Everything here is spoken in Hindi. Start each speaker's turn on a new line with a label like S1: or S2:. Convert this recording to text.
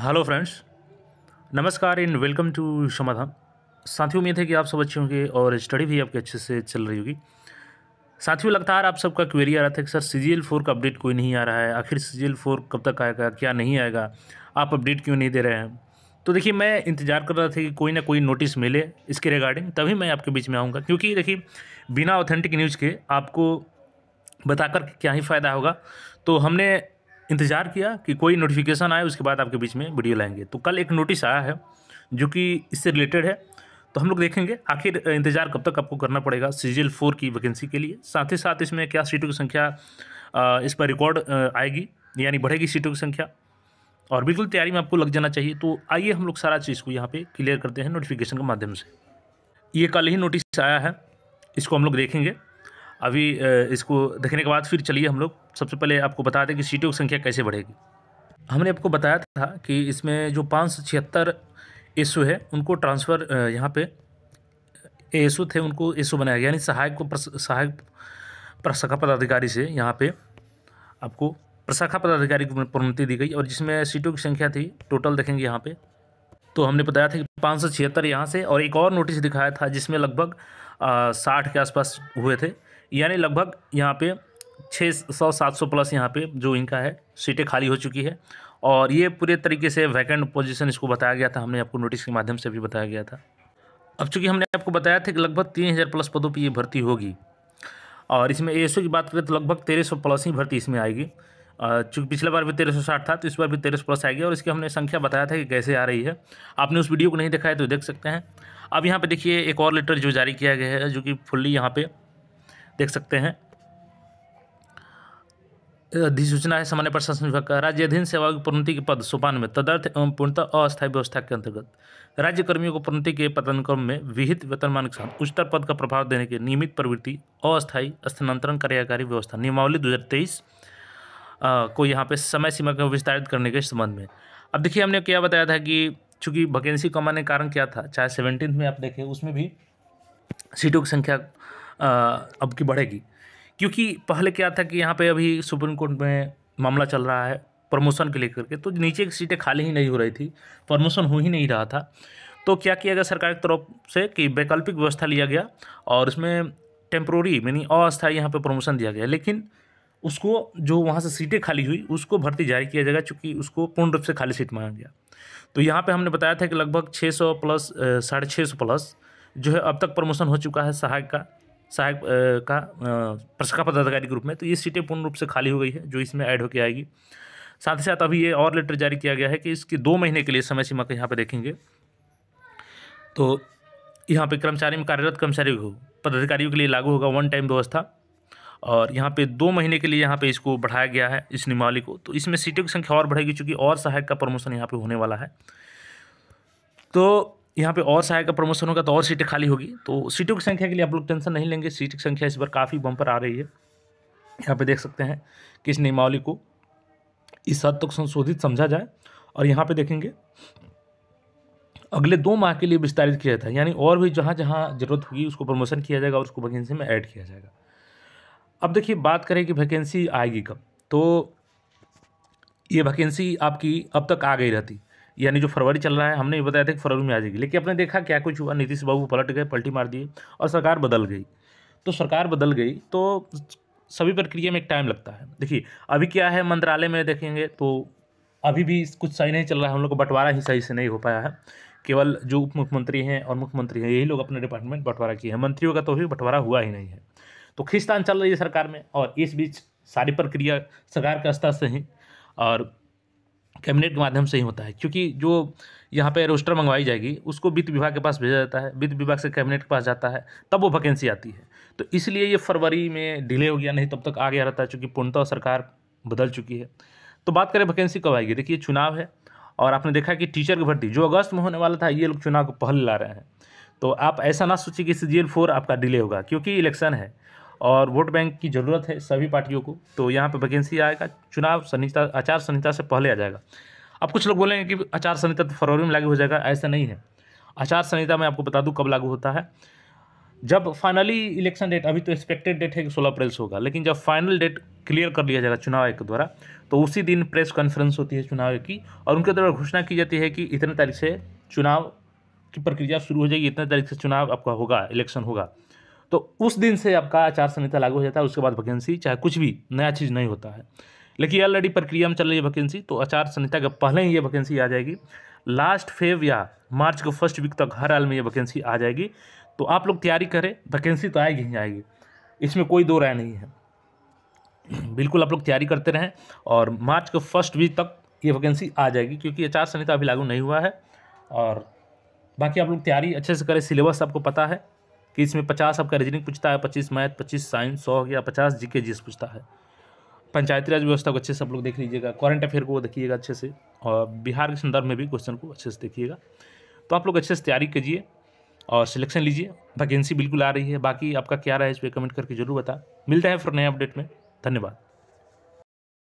S1: हेलो फ्रेंड्स नमस्कार एंड वेलकम टू समाधान साथियों उम्मीद है कि आप सब अच्छे होंगे और स्टडी भी आपके अच्छे से चल रही होगी साथियों लगातार आप सबका क्वेरी आ रहा था कि सर सी जी एल फोर का अपडेट कोई नहीं आ रहा है आखिर सी जी एल फोर कब तक आएगा क्या नहीं आएगा आप अपडेट क्यों नहीं दे रहे हैं तो देखिए मैं इंतजार कर रहा था कि कोई ना कोई नोटिस मिले इसके रिगार्डिंग तभी मैं आपके बीच में आऊँगा क्योंकि देखिए बिना ऑथेंटिक न्यूज़ के आपको बताकर क्या ही फ़ायदा होगा तो हमने इंतज़ार किया कि कोई नोटिफिकेशन आए उसके बाद आपके बीच में वीडियो लाएंगे तो कल एक नोटिस आया है जो कि इससे रिलेटेड है तो हम लोग देखेंगे आखिर इंतज़ार कब तक आपको करना पड़ेगा सीजीएल फोर की वैकेंसी के लिए साथ ही साथ इसमें क्या सीटों की संख्या इस पर रिकॉर्ड आएगी यानी बढ़ेगी सीटों की संख्या और बिल्कुल तैयारी में आपको लग जाना चाहिए तो आइए हम लोग सारा चीज़ को यहाँ पर क्लियर करते हैं नोटिफिकेशन के माध्यम से ये कल ही नोटिस आया है इसको हम लोग देखेंगे अभी इसको देखने के बाद फिर चलिए हम लोग सबसे पहले आपको बता दें कि सीटों की संख्या कैसे बढ़ेगी हमने आपको बताया था कि इसमें जो पाँच सौ छिहत्तर एसो है उनको ट्रांसफ़र यहाँ पे एसओ थे उनको एसओ बनाया गया यानी सहायक को सहायक प्रशाखा पदाधिकारी से यहाँ पे आपको प्रशाखा पदाधिकारी को प्रोन्नति दी गई और जिसमें सीटों की संख्या थी टोटल देखेंगे यहाँ पे तो हमने बताया था कि पाँच सौ छिहत्तर यहाँ से और एक और नोटिस दिखाया था जिसमें लगभग साठ के आसपास हुए थे यानी लगभग यहाँ पे छः सौ सात सौ प्लस यहाँ पे जो इनका है सीटें खाली हो चुकी है और ये पूरे तरीके से वैकेंट पोजीशन इसको बताया गया था हमने आपको नोटिस के माध्यम से भी बताया गया था अब चूँकि हमने आपको बताया था कि लगभग तीन हज़ार प्लस पदों पर ये भर्ती होगी और इसमें ए की बात करें तो लगभग तेरह सौ प्लस ही भर्ती इसमें आएगी चूँकि पिछले बार भी तेरह सौ साठ था तो इस बार भी तेरह सौ प्लस आएगी और इसकी हमने संख्या बताया था कि कैसे आ रही है आपने उस वीडियो को नहीं देखा है तो देख सकते हैं अब यहाँ पर देखिए एक और लेटर जो जारी किया गया है जो कि फुल्ली यहाँ पर देख सकते हैं अधिसूचना है सामान्य प्रशासन विभाग का राज्य अधीन सेवा की प्रोन्नति के पद सोपान में तदर्थ एवं पूर्णतः अस्थायी व्यवस्था के अंतर्गत राज्य कर्मियों को प्रोन्नति के पदानुक्रम में विहित वेतनमान के साथ उच्चतर पद का प्रभाव देने के नियमित प्रवृत्ति अस्थायी स्थानांतरण कार्यकारी व्यवस्था नियमावली दो को यहाँ पे समय सीमा को विस्तारित करने के संबंध में अब देखिए हमने क्या बताया था कि चूंकि वैकेंसी कमाने का कारण क्या था चाहे सेवनटीन में आप देखें उसमें भी सीटों की संख्या अब की बढ़ेगी क्योंकि पहले क्या था कि यहाँ पे अभी सुप्रीम कोर्ट में मामला चल रहा है प्रमोशन के लेकर के तो नीचे की सीटें खाली ही नहीं हो रही थी प्रमोशन हो ही नहीं रहा था तो क्या किया गया सरकार की तरफ से कि वैकल्पिक व्यवस्था लिया गया और इसमें टेम्प्रोरी यानी अस्थायी यहाँ पर प्रमोशन दिया गया लेकिन उसको जो वहाँ से सीटें खाली हुई उसको भर्ती जारी किया जाएगा चूँकि उसको पूर्ण रूप से खाली सीट मांगा गया तो यहाँ पे हमने बताया था कि लगभग 600 प्लस साढ़े छः सौ प्लस जो है अब तक प्रमोशन हो चुका है सहायक का सहायक का प्रशिका पदाधिकारी के रूप में तो ये सीटें पूर्ण रूप से खाली हो गई है जो इसमें ऐड होकर आएगी साथ ही साथ अभी ये और लेटर जारी किया गया है कि इसके दो महीने के लिए समय सीमा का यहाँ पर देखेंगे तो यहाँ पे कर्मचारी में कार्यरत कर्मचारी को पदाधिकारियों के लिए लागू होगा वन टाइम व्यवस्था और यहाँ पे दो महीने के लिए यहाँ पे इसको बढ़ाया गया है इस निमावली को तो इसमें सीटों की संख्या और बढ़ेगी चूँकि और सहायक का प्रमोशन यहाँ पर होने वाला है तो यहाँ पे और सहायक का प्रमोशन होगा तो और सीटें खाली होगी तो सीटों की संख्या के लिए आप लोग टेंशन नहीं लेंगे सीट की संख्या इस बार काफ़ी बम्पर आ रही है यहाँ पे देख सकते हैं कि इस नियमावली को इस हद तक संशोधित समझा जाए और यहाँ पे देखेंगे अगले दो माह के लिए विस्तारित किया जाता है यानी और भी जहाँ जहाँ जरूरत होगी उसको प्रमोशन किया जाएगा और उसको वैकेंसी में ऐड किया जाएगा अब देखिए बात करें कि वैकेंसी आएगी कब तो ये वैकेंसी आपकी अब तक आ गई रहती यानी जो फरवरी चल रहा है हमने भी बताया था कि फरवरी में आ जाएगी लेकिन आपने देखा क्या कुछ हुआ नीतीश बाबू पलट गए पलटी मार दिए और सरकार बदल गई तो सरकार बदल गई तो सभी प्रक्रिया में एक टाइम लगता है देखिए अभी क्या है मंत्रालय में देखेंगे तो अभी भी कुछ सही नहीं चल रहा है हम लोग को बंटवारा ही सही से नहीं हो पाया है केवल जो उप मुख्यमंत्री हैं और मुख्यमंत्री हैं यही लोग अपने डिपार्टमेंट बंटवारा किए हैं मंत्रियों का तो भी बंटवारा हुआ ही नहीं है तो खिस्तान चल रही है सरकार में और इस बीच सारी प्रक्रिया सरकार के स्तर से ही और कैबिनेट के माध्यम से ही होता है क्योंकि जो यहाँ पे रोस्टर मंगवाई जाएगी उसको वित्त विभाग के पास भेजा जाता है वित्त विभाग से कैबिनेट के पास जाता है तब वो वैकेंसी आती है तो इसलिए ये फरवरी में डिले हो गया नहीं तब तक आ गया रहता है चूँकि पूर्णतः सरकार बदल चुकी है तो बात करें वैकेंसी कब आएगी देखिए चुनाव है और आपने देखा कि टीचर की भर्ती जो अगस्त में होने वाला था ये लोग चुनाव को पहले ला रहे हैं तो आप ऐसा ना सोचिए कि सी जी आपका डिले होगा क्योंकि इलेक्शन है और वोट बैंक की ज़रूरत है सभी पार्टियों को तो यहाँ पर वैकेंसी आएगा चुनाव संहिता आचार संहिता से पहले आ जाएगा अब कुछ लोग बोलेंगे कि आचार संहिता तो फरवरी में लागू हो जाएगा ऐसा नहीं है आचार संहिता मैं आपको बता दूँ कब लागू होता है जब फाइनली इलेक्शन डेट अभी तो एक्सपेक्टेड डेट है कि सोलह अप्रैल से होगा लेकिन जब फाइनल डेट क्लियर कर लिया जाएगा चुनाव आयोग के द्वारा तो उसी दिन प्रेस कॉन्फ्रेंस होती है चुनाव की और उनके द्वारा घोषणा की जाती है कि इतने तारीख से चुनाव की प्रक्रिया शुरू हो जाएगी इतने तारीख से चुनाव आपका होगा इलेक्शन होगा तो उस दिन से आपका आचार संहिता लागू हो जाता है उसके बाद वैकेंसी चाहे कुछ भी नया चीज़ नहीं होता है लेकिन ऑलरेडी प्रक्रिया में चल रही है वैकेंसी तो आचार संहिता के पहले ही ये वैकेंसी आ जाएगी लास्ट फेव या मार्च के फर्स्ट वीक तक हर हाल में ये वैकेंसी आ जाएगी तो आप लोग तैयारी करें वैकेंसी तो आएगी ही आएगी इसमें कोई दो राय नहीं है बिल्कुल आप लोग तैयारी करते रहें और मार्च के फर्स्ट वीक तक ये वैकेंसी आ जाएगी क्योंकि आचार संहिता अभी लागू नहीं हुआ है और बाकी आप लोग तैयारी अच्छे से करें सिलेबस आपको पता है कि इसमें पचास आपका रीजनिंग पूछता है पच्चीस मैथ पच्चीस साइंस सौ या पचास जी के जीएस पूछता है पंचायती राज व्यवस्था को अच्छे से आप लोग देख लीजिएगा करंट अफेयर को देखिएगा अच्छे से और बिहार के संदर्भ में भी क्वेश्चन को अच्छे से देखिएगा तो आप लोग अच्छे से तैयारी कीजिए और सिलेक्शन लीजिए वैकेंसी बिल्कुल आ रही है बाकी आपका क्या रहा है इस पर कमेंट करके जरूर बता मिलता है फिर नए अपडेट में धन्यवाद